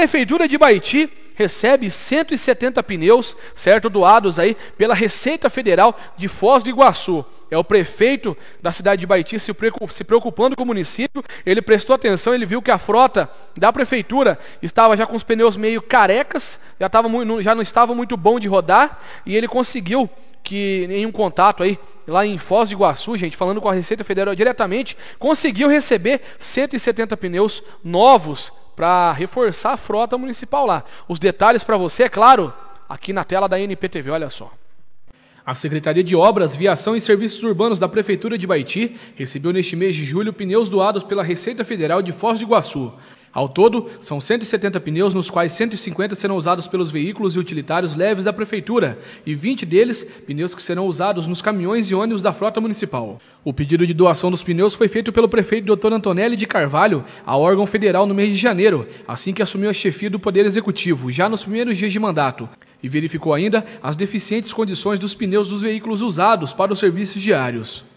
Prefeitura de Baiti recebe 170 pneus, certo, doados aí pela Receita Federal de Foz do Iguaçu. É o prefeito da cidade de Baiti se preocupando com o município, ele prestou atenção, ele viu que a frota da prefeitura estava já com os pneus meio carecas, já, estava já não estava muito bom de rodar, e ele conseguiu que em um contato aí, lá em Foz do Iguaçu, gente, falando com a Receita Federal diretamente, conseguiu receber 170 pneus novos para reforçar a frota municipal lá. Os detalhes para você, é claro, aqui na tela da NPTV, olha só. A Secretaria de Obras, Viação e Serviços Urbanos da Prefeitura de Baiti recebeu neste mês de julho pneus doados pela Receita Federal de Foz do Iguaçu. Ao todo, são 170 pneus, nos quais 150 serão usados pelos veículos e utilitários leves da Prefeitura e 20 deles pneus que serão usados nos caminhões e ônibus da Frota Municipal. O pedido de doação dos pneus foi feito pelo prefeito Dr. Antonelli de Carvalho a órgão federal no mês de janeiro, assim que assumiu a chefia do Poder Executivo, já nos primeiros dias de mandato e verificou ainda as deficientes condições dos pneus dos veículos usados para os serviços diários.